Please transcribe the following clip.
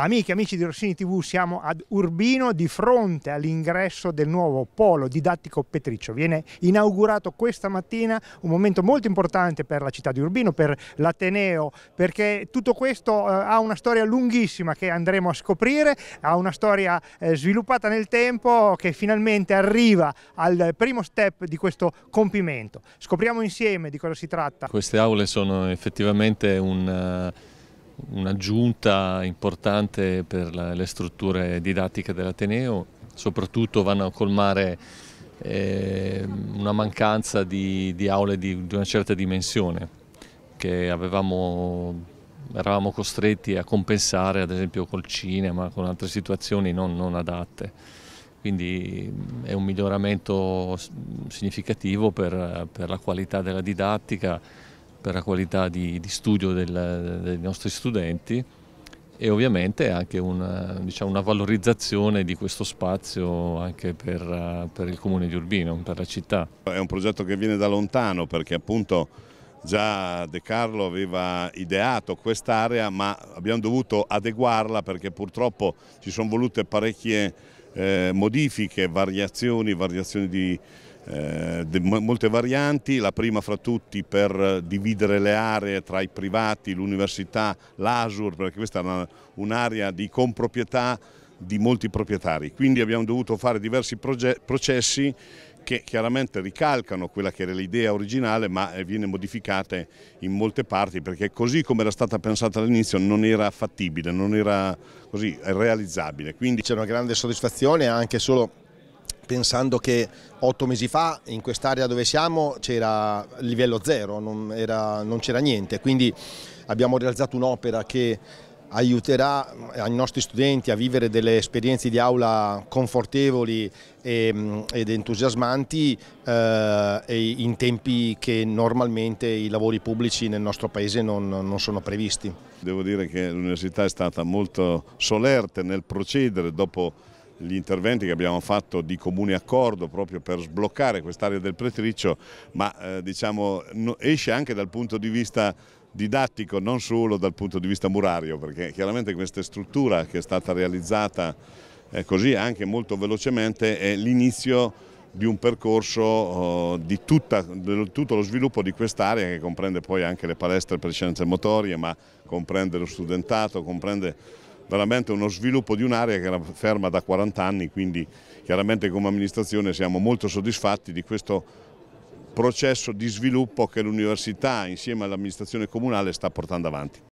Amiche, e amici di Rossini TV, siamo ad Urbino di fronte all'ingresso del nuovo polo didattico Petriccio. Viene inaugurato questa mattina un momento molto importante per la città di Urbino, per l'Ateneo, perché tutto questo eh, ha una storia lunghissima che andremo a scoprire, ha una storia eh, sviluppata nel tempo che finalmente arriva al primo step di questo compimento. Scopriamo insieme di cosa si tratta. Queste aule sono effettivamente un... Uh un'aggiunta importante per la, le strutture didattiche dell'Ateneo, soprattutto vanno a colmare eh, una mancanza di, di aule di, di, una certa dimensione che avevamo, eravamo costretti a compensare ad esempio col cinema, con altre situazioni non, non adatte quindi è un miglioramento significativo per, per, la qualità della didattica per la qualità di, di studio del, dei nostri studenti e ovviamente anche una, diciamo, una valorizzazione di questo spazio anche per, per il comune di Urbino, per la città. È un progetto che viene da lontano perché appunto già De Carlo aveva ideato quest'area ma abbiamo dovuto adeguarla perché purtroppo ci sono volute parecchie eh, modifiche, variazioni, variazioni di eh, molte varianti, la prima fra tutti per dividere le aree tra i privati, l'università, l'ASUR, perché questa è un'area di comproprietà di molti proprietari, quindi abbiamo dovuto fare diversi processi che chiaramente ricalcano quella che era l'idea originale ma eh, viene modificata in molte parti perché così come era stata pensata all'inizio non era fattibile, non era così realizzabile. Quindi c'è una grande soddisfazione anche solo pensando che otto mesi fa in quest'area dove siamo c'era livello zero, non, c'era niente, quindi abbiamo realizzato un'opera che aiuterà i nostri studenti a vivere delle esperienze di aula confortevoli e, ed entusiasmanti eh, in tempi che normalmente i lavori pubblici nel nostro paese non, non sono previsti. Devo dire che l'università è stata molto solerte nel procedere dopo gli interventi che abbiamo fatto di comune accordo proprio per sbloccare quest'area del Pretriccio, ma eh, diciamo, esce anche dal punto di vista didattico, non solo dal punto di vista murario, perché chiaramente questa struttura che è stata realizzata eh, così anche molto velocemente è l'inizio di un percorso oh, di, tutta, di, tutto lo sviluppo di quest'area che comprende poi anche le palestre per scienze motorie, ma comprende lo studentato, comprende veramente uno sviluppo di un'area che era ferma da 40 anni, quindi chiaramente come amministrazione siamo molto soddisfatti di questo processo di sviluppo che l'università insieme all'amministrazione comunale sta portando avanti.